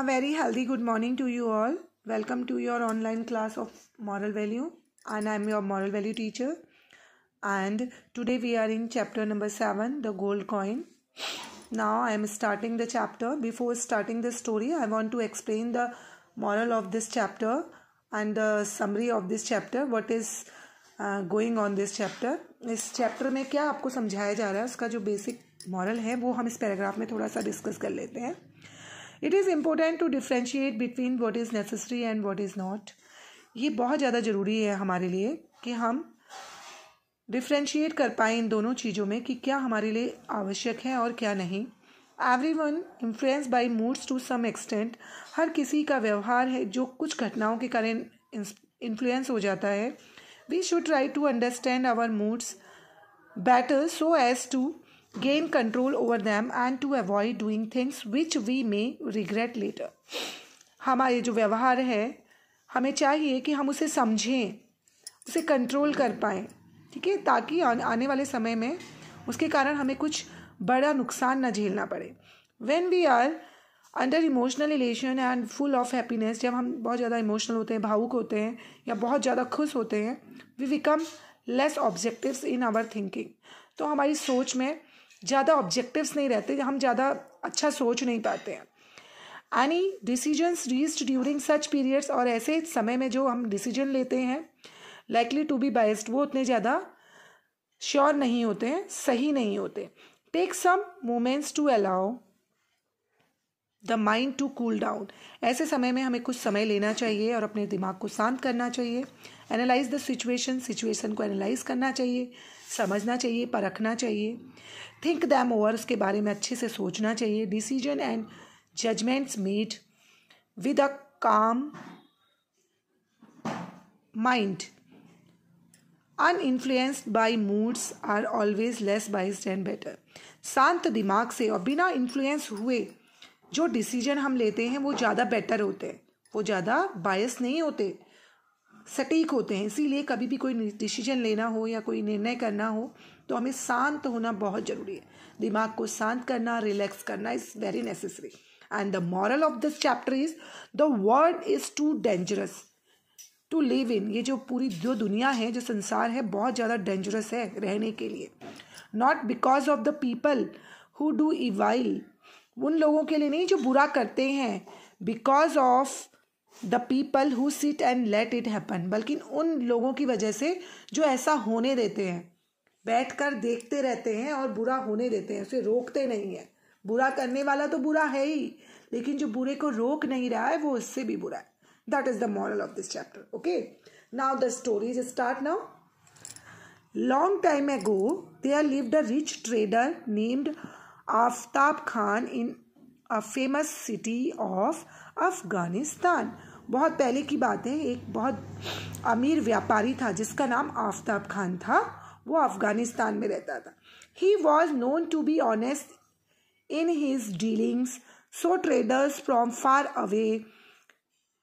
A very healthy good morning to you all. Welcome to your online class of moral value, and I'm your moral value teacher. And today we are in chapter number seven, the gold coin. Now I am starting the chapter. Before starting the story, I want to explain the moral of this chapter and the summary of this chapter. What is going on this chapter इस chapter में क्या आपको समझाया जा रहा है उसका जो बेसिक मॉरल है वो हम इस पैराग्राफ में थोड़ा सा डिस्कस कर लेते हैं it is important to differentiate between what is necessary and what is not ये बहुत ज़्यादा ज़रूरी है हमारे लिए कि हम डिफ्रेंशिएट कर पाए इन दोनों चीज़ों में कि क्या हमारे लिए आवश्यक है और क्या नहीं everyone influence by moods to some extent हर किसी का व्यवहार है जो कुछ घटनाओं के कारण इन्फ्लुएंस हो जाता है we should try to understand our moods better so as to gain control over them and to avoid doing things which we may regret later. हमारे जो व्यवहार है हमें चाहिए कि हम उसे समझें उसे कंट्रोल कर पाएँ ठीक है ताकि आने वाले समय में उसके कारण हमें कुछ बड़ा नुकसान ना झेलना पड़े when we are under emotional relation and full of happiness जब हम बहुत ज़्यादा इमोशनल होते हैं भावुक होते हैं या बहुत ज़्यादा खुश होते हैं we become less objectives in our thinking तो हमारी सोच में ज़्यादा ऑब्जेक्टिव्स नहीं रहते हम ज़्यादा अच्छा सोच नहीं पाते हैं any decisions reached during such periods और ऐसे समय में जो हम डिसीजन लेते हैं लाइकली टू बी बाइस्ड वो उतने ज़्यादा श्योर नहीं होते हैं सही नहीं होते take some moments to allow the mind to cool down ऐसे समय में हमें कुछ समय लेना चाहिए और अपने दिमाग को शांत करना चाहिए एनालाइज द सिचुएशन सिचुएशन को एनालाइज करना चाहिए समझना चाहिए परखना चाहिए थिंक दैम ओवर उसके बारे में अच्छे से सोचना चाहिए decision and judgements made with a calm mind uninfluenced by moods are always less biased and better शांत दिमाग से और बिना इन्फ्लुएंस हुए जो डिसीजन हम लेते हैं वो ज़्यादा बेटर होते हैं वो ज़्यादा बायस नहीं होते सटीक होते हैं इसीलिए कभी भी कोई डिसीजन लेना हो या कोई निर्णय करना हो तो हमें शांत होना बहुत ज़रूरी है दिमाग को शांत करना रिलैक्स करना is very necessary and the moral of this chapter is the world is too dangerous to live in ये जो पूरी जो दुनिया है जो संसार है बहुत ज़्यादा डेंजरस है रहने के लिए not because of the people who do evil उन लोगों के लिए नहीं जो बुरा करते हैं because of the people who sit and let it happen बल्कि उन लोगों की वजह से जो ऐसा होने देते हैं बैठ कर देखते रहते हैं और बुरा होने देते हैं उसे रोकते नहीं है बुरा करने वाला तो बुरा है ही लेकिन जो बुरे को रोक नहीं रहा है वो उससे भी बुरा है that is the moral of this chapter okay now the stories start now long time go there lived a rich trader named Aftab Khan in a famous city of Afghanistan बहुत पहले की बात है एक बहुत अमीर व्यापारी था जिसका नाम आफ्ताब खान था वो अफ़गानिस्तान में रहता था he was known to be honest in his dealings so traders from far away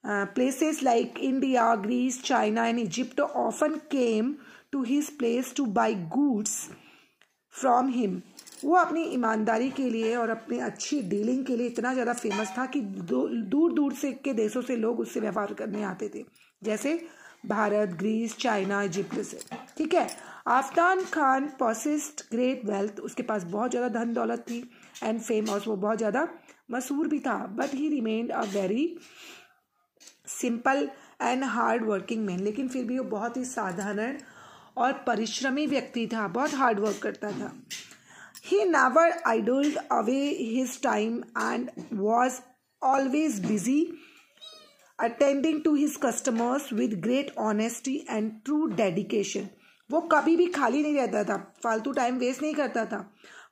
places like India Greece China and Egypt often came to his place to buy goods from him वो अपनी ईमानदारी के लिए और अपनी अच्छी dealing के लिए इतना ज़्यादा फेमस था कि दूर दूर से के देशों से लोग उससे व्यापार करने आते थे जैसे भारत ग्रीस चाइना इजिप्ट से ठीक है Aftab Khan possessed great wealth उसके पास बहुत ज़्यादा धन दौलत थी एंड फेम और वो बहुत ज़्यादा मशहूर भी था but he remained a very simple and hard working man लेकिन फिर भी वो बहुत ही साधारण और परिश्रमी व्यक्ति था बहुत हार्ड वर्क करता था he never idled away his time and was always busy attending to his customers with great honesty and true dedication वो कभी भी खाली नहीं रहता था फालतू टाइम वेस्ट नहीं करता था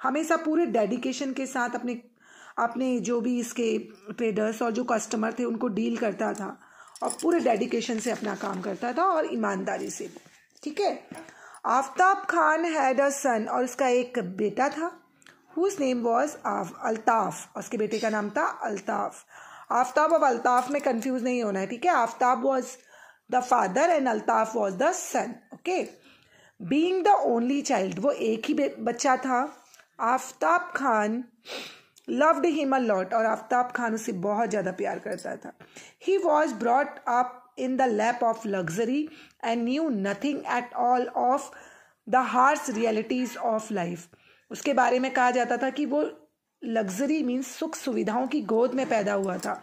हमेशा पूरे डेडिकेशन के साथ अपने अपने जो भी इसके ट्रेडर्स और जो कस्टमर थे उनको डील करता था और पूरे डेडिकेशन से अपना काम करता था और ईमानदारी से ठीक है Aftab Khan had a son और उसका एक बेटा था हुज नेम वॉज अल्ताफ उसके बेटे का नाम था अल्ताफ आफ्ताब और अल्ताफ में कंफ्यूज नहीं होना है ठीक है Aftab was the father and Altaf was the son okay being the only child वो एक ही बच्चा था Aftab Khan loved him a lot और आफ्ताब खान उसे बहुत ज़्यादा प्यार करता था he was brought up in the lap of luxury and knew nothing at all of the harsh realities of life उसके बारे में कहा जाता था कि वो लग्जरी मीन्स सुख सुविधाओं की गोद में पैदा हुआ था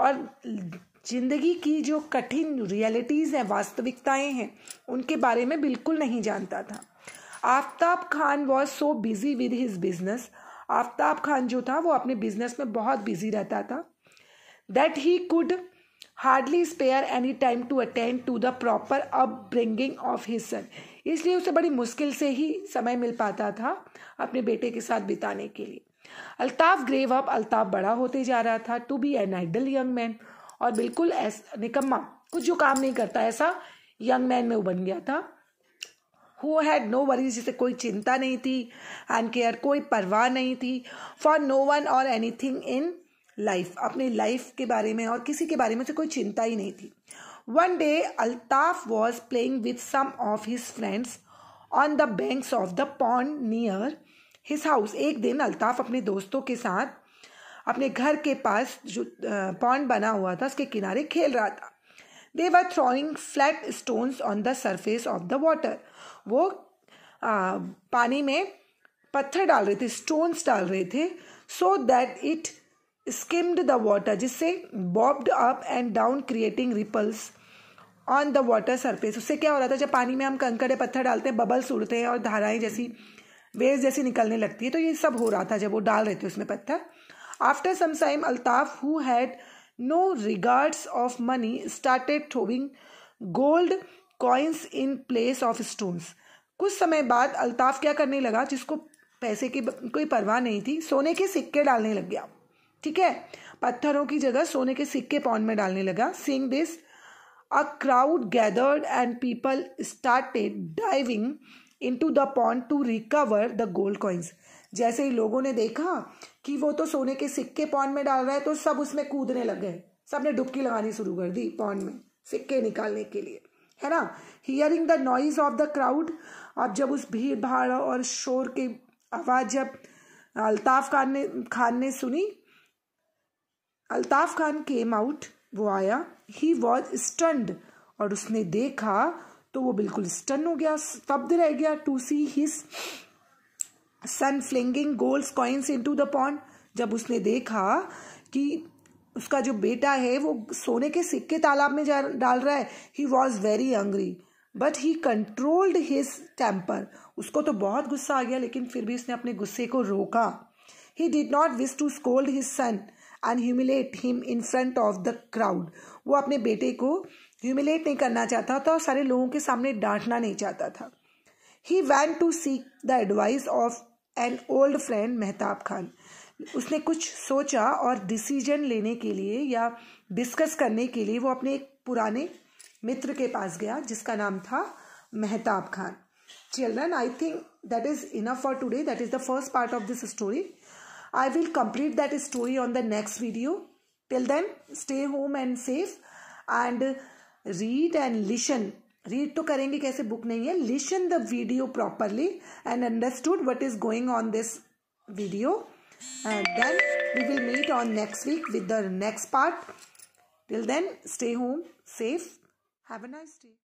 और जिंदगी की जो कठिन रियलिटीज़ हैं वास्तविकताएं हैं उनके बारे में बिल्कुल नहीं जानता था Aftab Khan was so busy with his business Aftab Khan जो था वो अपने बिजनेस में बहुत बिजी रहता था that he could hardly spare any time to attend to the proper upbringing of his son इसलिए उसे बड़ी मुश्किल से ही समय मिल पाता था अपने बेटे के साथ बिताने के लिए अल्ताफ ग्रेव अप अल्ताफ बड़ा होते जा रहा था to be an idle young man और बिल्कुल निकम्मा कुछ जो काम नहीं करता ऐसा यंग मैन में वो बन गया था हु हैड नो वरीज जिसे कोई चिंता नहीं थी एंड केयर कोई परवाह नहीं थी फॉर नो वन और एनी थिंग इन लाइफ अपने लाइफ के बारे में और किसी के बारे में उसे कोई चिंता ही नहीं थी one day Altaf was playing with some of his friends on the banks of the pond near his house एक दिन अल्ताफ अपने दोस्तों के साथ अपने घर के पास जो पॉन्ड बना हुआ था उसके किनारे खेल रहा था they were throwing flat stones on the surface of the water वो आ, पानी में पत्थर डाल रहे थे स्टोन्स डाल रहे थे so that it skimmed the water जिससे bobbed up and down creating ripples on the water surface उससे क्या हो रहा था जब पानी में हम कंकड़े पत्थर डालते हैं बबल्स उड़ते हैं और धाराएं जैसी वेव्स जैसी निकलने लगती है तो ये सब हो रहा था जब वो डाल रहे थे उसमें पत्थर after some time Altaf who had no regards of money started throwing gold coins in place of stones कुछ समय बाद अल्ताफ क्या करने लगा जिसको पैसे की कोई परवाह नहीं थी सोने के सिक्के डालने लग गया ठीक है पत्थरों की जगह सोने के सिक्के पौन में डालने लगा seeing this a crowd gathered and people started diving into the pond to recover the gold coins जैसे ही लोगों ने देखा कि वो तो सोने के सिक्के पॉन्ड में डाल रहा है तो सब उसमें कूदने लग गए सब ने डुबकी लगानी शुरू कर दी पॉन में सिक्के निकालने के लिए है ना hearing the noise of the crowd अब जब उस भीड़ भाड़ और शोर की आवाज़ जब अल्ताफ खान ने खान ने सुनी अल्ताफ खान केम आउट वो आया ही वॉज स्टंड और उसने देखा तो वो बिल्कुल स्टन हो गया स्तब्ध रह गया to see his son flinging gold coins into the pond जब उसने देखा कि उसका जो बेटा है वो सोने के सिक्के तालाब में जा डाल रहा है he was very angry but he controlled his temper उसको तो बहुत गुस्सा आ गया लेकिन फिर भी उसने अपने गुस्से को रोका he did not wish to scold his son and humiliate him in front of the crowd वो अपने बेटे को ह्यूमिलेट नहीं करना चाहता था और सारे लोगों के सामने डांटना नहीं चाहता था he went to seek the advice of an old friend Mehtab Khan उसने कुछ सोचा और डिसीजन लेने के लिए या डिस्कस करने के लिए वो अपने एक पुराने मित्र के पास गया जिसका नाम था Mehtab Khan children I think that is enough for today that is the first part of this story I will complete that story on the next video. Till then, stay home and safe and read and listen. Read to karenge kaise book nahi hai. Listen the video properly and understood what is going on this video. And then we will meet on next week with the next part. Till then, stay home, safe. Have a nice day.